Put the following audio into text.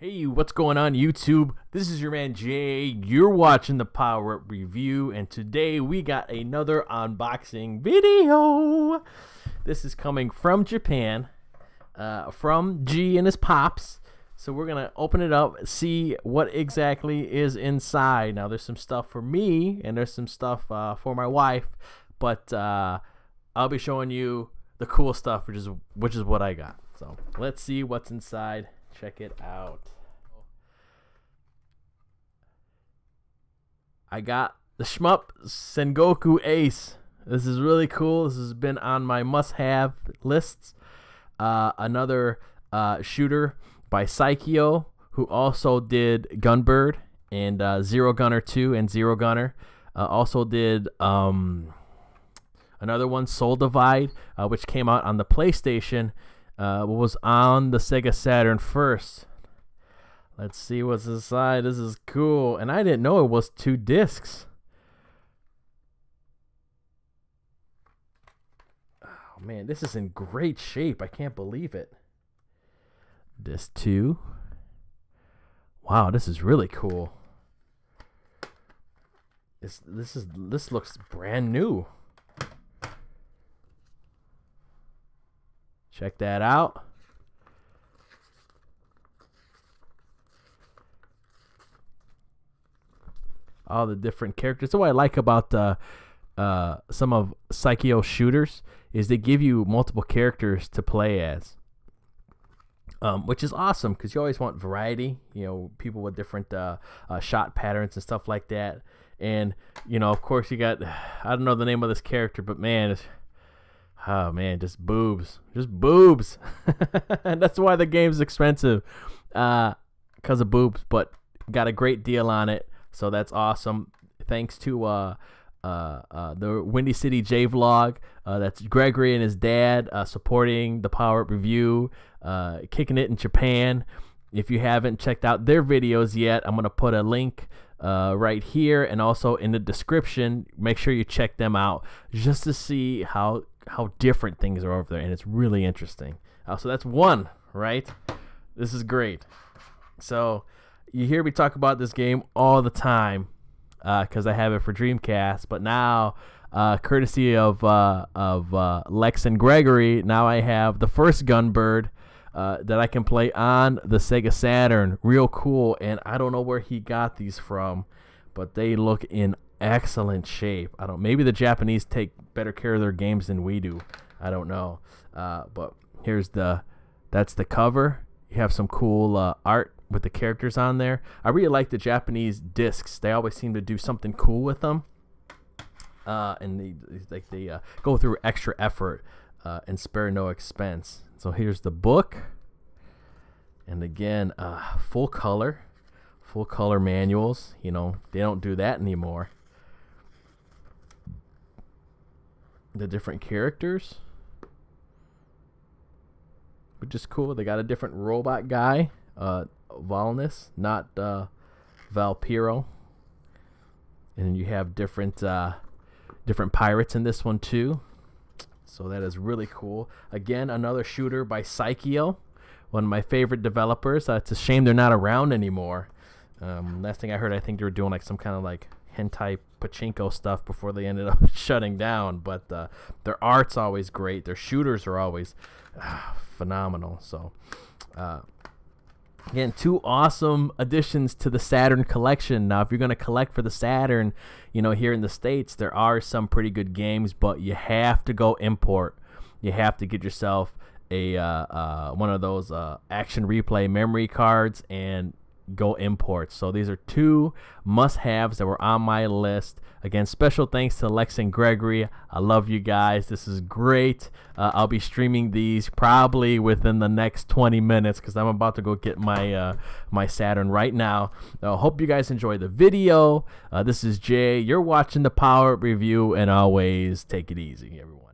Hey, what's going on YouTube? This is your man Jay. You're watching the Power Up Review and today we got another unboxing video. This is coming from Japan, uh, from G and his pops. So we're going to open it up, see what exactly is inside. Now there's some stuff for me and there's some stuff uh, for my wife, but uh, I'll be showing you the cool stuff, which is, which is what I got. So let's see what's inside. Check it out. I got the Shmup Sengoku Ace. This is really cool. This has been on my must-have lists. Uh, another uh, shooter by Psycheo, who also did Gunbird and uh, Zero Gunner 2 and Zero Gunner. Uh, also did um, another one, Soul Divide, uh, which came out on the PlayStation uh, what was on the Sega Saturn first. Let's see what's inside. This is cool. And I didn't know it was two discs. Oh man, this is in great shape. I can't believe it. Disc 2. Wow, this is really cool. This this is this looks brand new. Check that out. All the different characters. So what I like about uh, uh, some of Psycho shooters is they give you multiple characters to play as. Um, which is awesome because you always want variety. You know, people with different uh, uh, shot patterns and stuff like that. And you know, of course, you got I don't know the name of this character, but man, Oh man, just boobs, just boobs, and that's why the game's expensive, uh, cause of boobs. But got a great deal on it, so that's awesome. Thanks to uh, uh, uh the Windy City J vlog. Uh, that's Gregory and his dad uh, supporting the Power Up Review, uh, kicking it in Japan. If you haven't checked out their videos yet, I'm gonna put a link. Uh, right here and also in the description. Make sure you check them out just to see how how different things are over there, and it's really interesting. Uh, so that's one, right? This is great. So you hear me talk about this game all the time because uh, I have it for Dreamcast, but now. Uh, courtesy of uh, of uh, Lex and Gregory, now I have the first Gunbird uh, that I can play on the Sega Saturn. Real cool, and I don't know where he got these from, but they look in excellent shape. I don't. Maybe the Japanese take better care of their games than we do. I don't know. Uh, but here's the. That's the cover. You have some cool uh, art with the characters on there. I really like the Japanese discs. They always seem to do something cool with them. Uh, and they like they, they uh, go through extra effort uh, and spare no expense. So here's the book. And again, uh, full color, full color manuals. You know they don't do that anymore. the different characters, which is cool. They got a different robot guy, uh, Volnus, not uh, Valpiro. And you have different uh, different pirates in this one too. So that is really cool. Again, another shooter by Psycheo, one of my favorite developers. Uh, it's a shame they're not around anymore. Um, last thing I heard, I think they were doing like some kind of like hentai pachinko stuff before they ended up shutting down. But uh, their art's always great. Their shooters are always uh, phenomenal. So. Uh, Again, two awesome additions to the Saturn collection. Now, if you're going to collect for the Saturn, you know, here in the States, there are some pretty good games, but you have to go import. You have to get yourself a uh, uh, one of those uh, action replay memory cards and Go Imports. So these are two must haves that were on my list. Again, special thanks to Lex and Gregory. I love you guys. This is great. Uh, I'll be streaming these probably within the next 20 minutes because I'm about to go get my uh, my Saturn right now. I uh, hope you guys enjoy the video. Uh, this is Jay. You're watching the Power Review, and always take it easy, everyone.